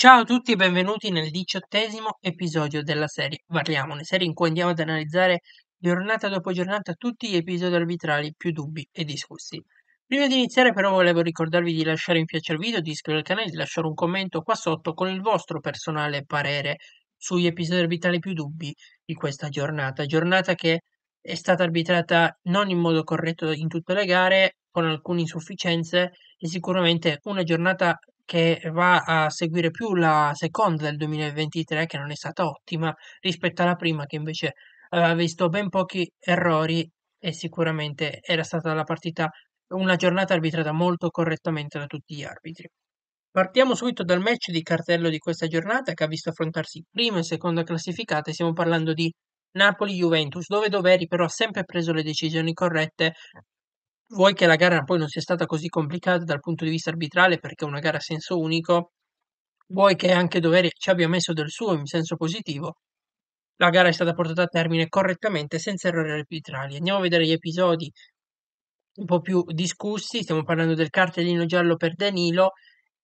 Ciao a tutti e benvenuti nel diciottesimo episodio della serie Parliamo, una serie in cui andiamo ad analizzare giornata dopo giornata tutti gli episodi arbitrali più dubbi e discussi. Prima di iniziare però volevo ricordarvi di lasciare un piace al video, di iscrivervi al canale, di lasciare un commento qua sotto con il vostro personale parere sugli episodi arbitrali più dubbi di questa giornata. Giornata che è stata arbitrata non in modo corretto in tutte le gare, con alcune insufficienze e sicuramente una giornata che va a seguire più la seconda del 2023, che non è stata ottima, rispetto alla prima, che invece aveva eh, visto ben pochi errori e sicuramente era stata la partita una giornata arbitrata molto correttamente da tutti gli arbitri. Partiamo subito dal match di cartello di questa giornata che ha visto affrontarsi prima e seconda classificata stiamo parlando di Napoli-Juventus, dove Doveri però ha sempre preso le decisioni corrette vuoi che la gara poi non sia stata così complicata dal punto di vista arbitrale perché è una gara a senso unico, vuoi che anche Doveri ci abbia messo del suo in senso positivo, la gara è stata portata a termine correttamente senza errori arbitrali. Andiamo a vedere gli episodi un po' più discussi, stiamo parlando del cartellino giallo per Danilo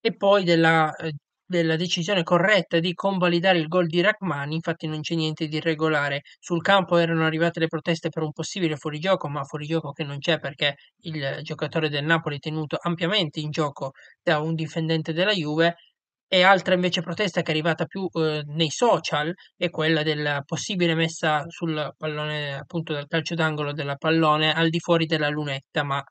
e poi della eh, della decisione corretta di convalidare il gol di Rachmani, infatti non c'è niente di irregolare. Sul campo erano arrivate le proteste per un possibile fuorigioco, ma fuorigioco che non c'è perché il giocatore del Napoli è tenuto ampiamente in gioco da un difendente della Juve. E altra invece protesta che è arrivata più eh, nei social è quella della possibile messa sul pallone, appunto dal calcio d'angolo della pallone al di fuori della lunetta, ma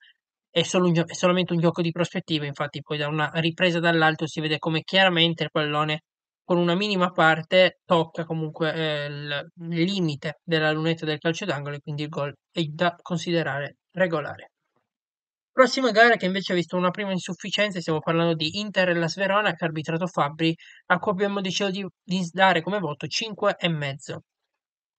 è, solo un gio- è solamente un gioco di prospettiva, infatti poi da una ripresa dall'alto si vede come chiaramente il pallone con una minima parte tocca comunque eh, il limite della lunetta del calcio d'angolo e quindi il gol è da considerare regolare. Prossima gara che invece ha visto una prima insufficienza, stiamo parlando di Inter e la Sverona che ha arbitrato Fabri, a cui abbiamo deciso di, di dare come voto 5 e mezzo.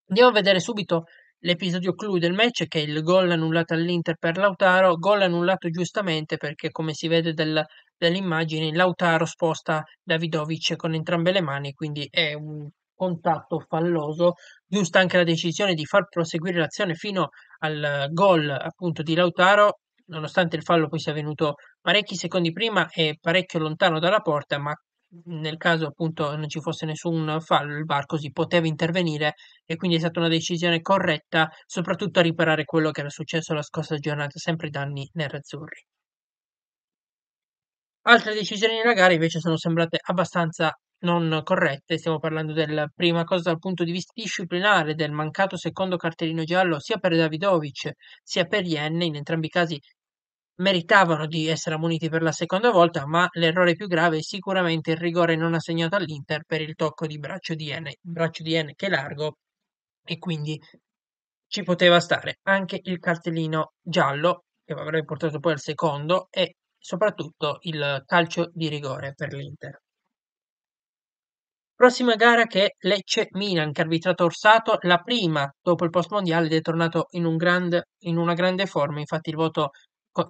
Andiamo a vedere subito l'episodio clou del match che è il gol annullato all'Inter per Lautaro, gol annullato giustamente perché come si vede del, dall'immagine Lautaro sposta Davidovic con entrambe le mani, quindi è un contatto falloso, giusta anche la decisione di far proseguire l'azione fino al gol appunto di Lautaro, nonostante il fallo poi sia venuto parecchi secondi prima e parecchio lontano dalla porta, ma nel caso appunto non ci fosse nessun fallo, il VAR così poteva intervenire e quindi è stata una decisione corretta, soprattutto a riparare quello che era successo la scorsa giornata, sempre i danni nerazzurri. Altre decisioni della gara invece sono sembrate abbastanza non corrette, stiamo parlando della prima cosa dal punto di vista disciplinare, del mancato secondo cartellino giallo sia per Davidovic sia per Ienne, in entrambi i casi meritavano di essere ammoniti per la seconda volta, ma l'errore più grave è sicuramente il rigore non assegnato all'Inter per il tocco di braccio di N, braccio di N che è largo e quindi ci poteva stare anche il cartellino giallo che avrebbe portato poi al secondo e soprattutto il calcio di rigore per l'Inter. Prossima gara che è Lecce-Milan, che arbitrato Orsato, la prima dopo il post mondiale ed è tornato in, un grande, in una grande forma, infatti il voto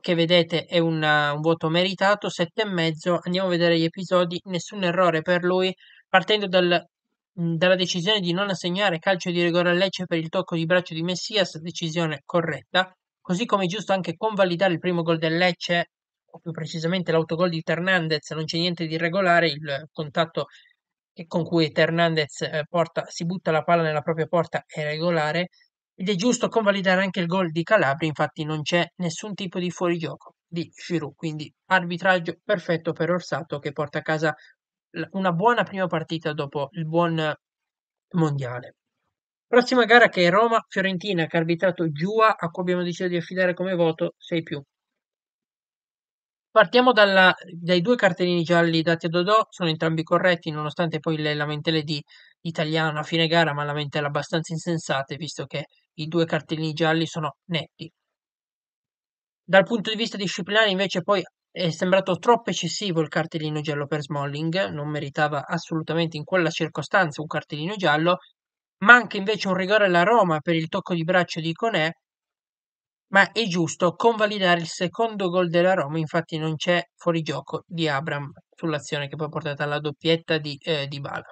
che vedete è un, un voto meritato, 7,5. Andiamo a vedere gli episodi, nessun errore per lui, partendo dal, dalla decisione di non assegnare calcio di rigore a Lecce per il tocco di braccio di Messias, decisione corretta, così come è giusto anche convalidare il primo gol del Lecce, o più precisamente l'autogol di Fernandez, non c'è niente di irregolare, il contatto con cui Fernandez eh, porta, si butta la palla nella propria porta è regolare, ed è giusto convalidare anche il gol di Calabria, infatti non c'è nessun tipo di fuorigioco di Giroud, quindi arbitraggio perfetto per Orsato che porta a casa una buona prima partita dopo il buon mondiale. Prossima gara che è Roma-Fiorentina che ha arbitrato Giua a cui abbiamo deciso di affidare come voto 6+. più. Partiamo dalla- dai due cartellini gialli dati a Dodò, sono entrambi corretti nonostante poi le lamentele di Italiano a fine gara, ma lamentele abbastanza insensate visto che i due cartellini gialli sono netti. Dal punto di vista disciplinare invece poi è sembrato troppo eccessivo il cartellino giallo per Smalling, non meritava assolutamente in quella circostanza un cartellino giallo, manca invece un rigore alla Roma per il tocco di braccio di Iconè ma è giusto convalidare il secondo gol della Roma, infatti non c'è fuorigioco di Abram sull'azione che poi ha portato alla doppietta di, eh, di Bala.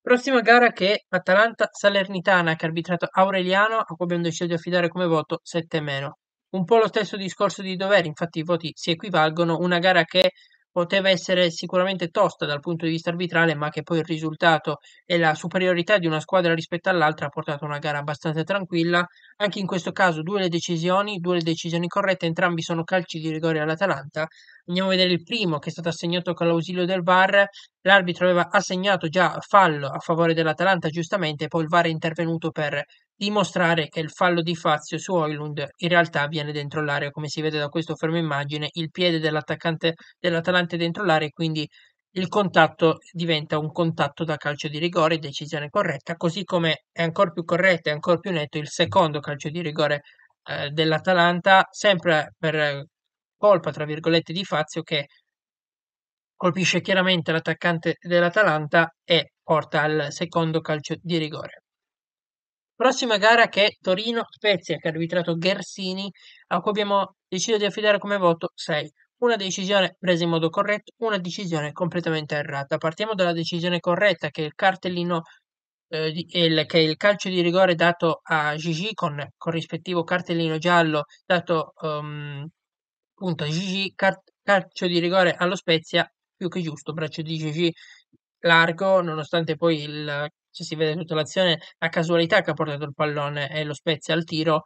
Prossima gara che è Atalanta-Salernitana che ha arbitrato Aureliano a cui abbiamo deciso di affidare come voto 7 meno. Un po' lo stesso discorso di doveri, infatti i voti si equivalgono, una gara che poteva essere sicuramente tosta dal punto di vista arbitrale, ma che poi il risultato e la superiorità di una squadra rispetto all'altra ha portato a una gara abbastanza tranquilla. Anche in questo caso due le decisioni, due le decisioni corrette, entrambi sono calci di rigore all'Atalanta. Andiamo a vedere il primo che è stato assegnato con l'ausilio del VAR. L'arbitro aveva assegnato già fallo a favore dell'Atalanta, giustamente, poi il VAR è intervenuto per dimostrare che il fallo di Fazio su Oilund in realtà viene dentro l'area, come si vede da questo fermo immagine, il piede dell'attaccante dell'Atalante dentro l'area e quindi il contatto diventa un contatto da calcio di rigore, decisione corretta, così come è ancora più corretto e ancora più netto il secondo calcio di rigore eh, dell'Atalanta, sempre per colpa, tra virgolette, di Fazio che colpisce chiaramente l'attaccante dell'Atalanta e porta al secondo calcio di rigore. Prossima gara che è Torino-Spezia, che ha arbitrato Gersini, a cui abbiamo deciso di affidare come voto 6. Una decisione presa in modo corretto, una decisione completamente errata. Partiamo dalla decisione corretta, che è il cartellino eh, il, che il calcio di rigore dato a Gigi con corrispettivo cartellino giallo dato um, appunto a Gigi, car- calcio di rigore allo Spezia più che giusto, braccio di Gigi largo, nonostante poi il cioè si vede tutta l'azione, la casualità che ha portato il pallone e lo Spezia al tiro,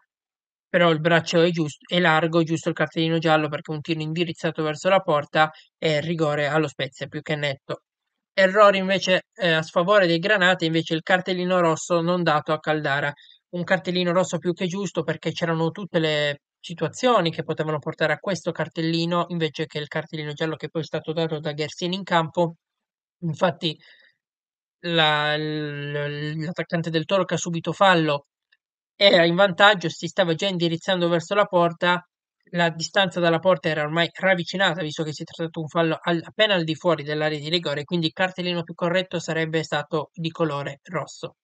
però il braccio è, giusto, è largo, è giusto il cartellino giallo perché un tiro indirizzato verso la porta è rigore allo Spezia più che netto. Errore invece eh, a sfavore dei granati, invece il cartellino rosso non dato a Caldara, un cartellino rosso più che giusto perché c'erano tutte le situazioni che potevano portare a questo cartellino invece che il cartellino giallo che poi è stato dato da Gersin in campo. Infatti la, l'attaccante del Toro che ha subito fallo era in vantaggio, si stava già indirizzando verso la porta, la distanza dalla porta era ormai ravvicinata visto che si è trattato di un fallo al, appena al di fuori dell'area di rigore, quindi il cartellino più corretto sarebbe stato di colore rosso.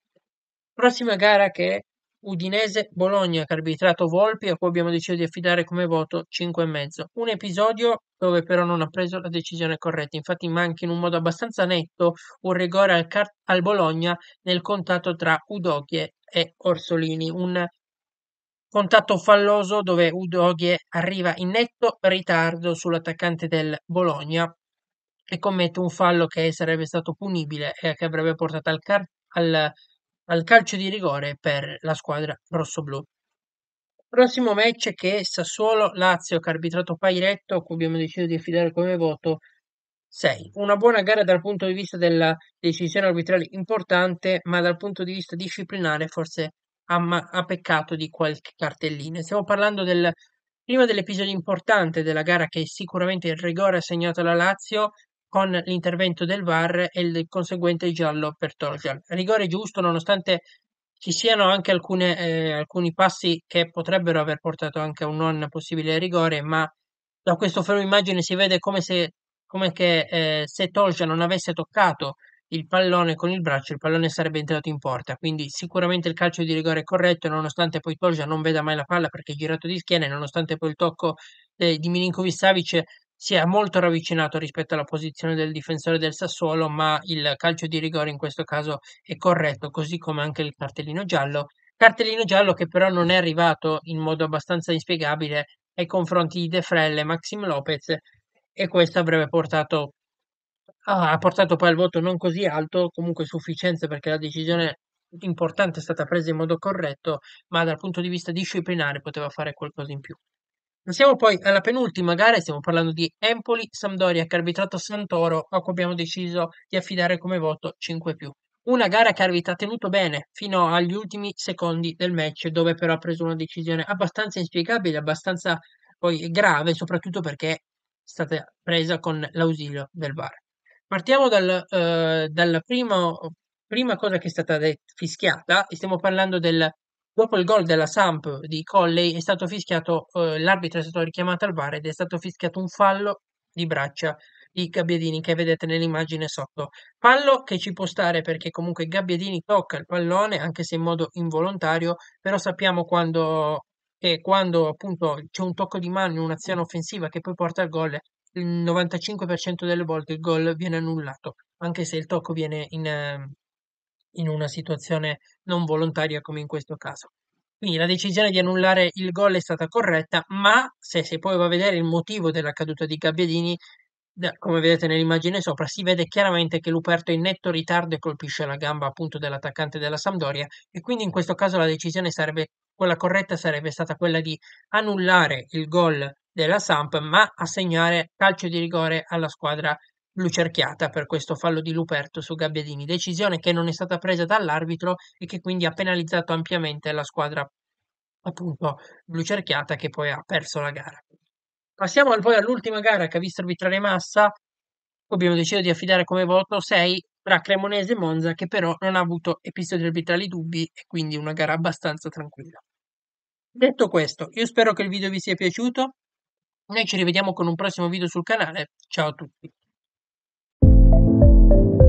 Prossima gara che è Udinese-Bologna, che ha arbitrato Volpi, a cui abbiamo deciso di affidare come voto 5,5. Un episodio dove però non ha preso la decisione corretta. Infatti manca in un modo abbastanza netto un rigore al, Car- al Bologna nel contatto tra Udoghie e Orsolini, un contatto falloso dove Udoghie arriva in netto ritardo sull'attaccante del Bologna e commette un fallo che sarebbe stato punibile e che avrebbe portato al, car- al, al calcio di rigore per la squadra rossoblù. Prossimo match che è Sassuolo-Lazio, che ha arbitrato Pairetto, cui abbiamo deciso di affidare come voto 6. Una buona gara dal punto di vista della decisione arbitrale importante, ma dal punto di vista disciplinare forse ha, ma- ha peccato di qualche cartellina. Stiamo parlando del, primo dell'episodio importante della gara, che è sicuramente il rigore assegnato alla Lazio, con l'intervento del VAR e il conseguente giallo per Torgial. Rigore giusto nonostante ci siano anche alcune, eh, alcuni passi che potrebbero aver portato anche a un non possibile rigore, ma da questo fermo immagine si vede come se, come che, eh, se Tolja non avesse toccato il pallone con il braccio, il pallone sarebbe entrato in porta. Quindi sicuramente il calcio di rigore è corretto, nonostante poi Tolja non veda mai la palla perché è girato di schiena e nonostante poi il tocco eh, di Milinkovic-Savic si è molto ravvicinato rispetto alla posizione del difensore del Sassuolo, ma il calcio di rigore in questo caso è corretto, così come anche il cartellino giallo. Cartellino giallo che però non è arrivato in modo abbastanza inspiegabile ai confronti di De Frelle e Maxim Lopez e questo avrebbe portato ha portato poi al voto non così alto, comunque sufficienza perché la decisione importante è stata presa in modo corretto, ma dal punto di vista disciplinare poteva fare qualcosa in più. Passiamo poi alla penultima gara, stiamo parlando di Empoli-Sampdoria che ha arbitrato Santoro, a cui abbiamo deciso di affidare come voto 5+. più. Una gara che ha tenuto bene fino agli ultimi secondi del match, dove però ha preso una decisione abbastanza inspiegabile, abbastanza poi grave, soprattutto perché è stata presa con l'ausilio del VAR. Partiamo dal, eh, dalla prima, prima cosa che è stata fischiata, stiamo parlando del Dopo il gol della Samp di Colley è stato fischiato, eh, l'arbitro è stato richiamato al VAR ed è stato fischiato un fallo di braccia di Gabbiadini che vedete nell'immagine sotto. Fallo che ci può stare perché comunque Gabbiadini tocca il pallone anche se in modo involontario, però sappiamo quando, che quando appunto c'è un tocco di mano in un'azione offensiva che poi porta al gol, il 95% delle volte il gol viene annullato, anche se il tocco viene in, ehm, in una situazione non volontaria come in questo caso. Quindi la decisione di annullare il gol è stata corretta, ma se si poi va a vedere il motivo della caduta di Gabbiadini, come vedete nell'immagine sopra, si vede chiaramente che Luperto è in netto ritardo e colpisce la gamba appunto dell'attaccante della Sampdoria e quindi in questo caso la decisione sarebbe quella corretta sarebbe stata quella di annullare il gol della Samp, ma assegnare calcio di rigore alla squadra lucerchiata per questo fallo di Luperto su Gabbiadini, decisione che non è stata presa dall'arbitro e che quindi ha penalizzato ampiamente la squadra appunto lucerchiata che poi ha perso la gara. Passiamo poi all'ultima gara che ha visto arbitrare Massa, abbiamo deciso di affidare come voto 6 tra Cremonese e Monza che però non ha avuto episodi arbitrali dubbi e quindi una gara abbastanza tranquilla. Detto questo, io spero che il video vi sia piaciuto, noi ci rivediamo con un prossimo video sul canale, ciao a tutti! thank you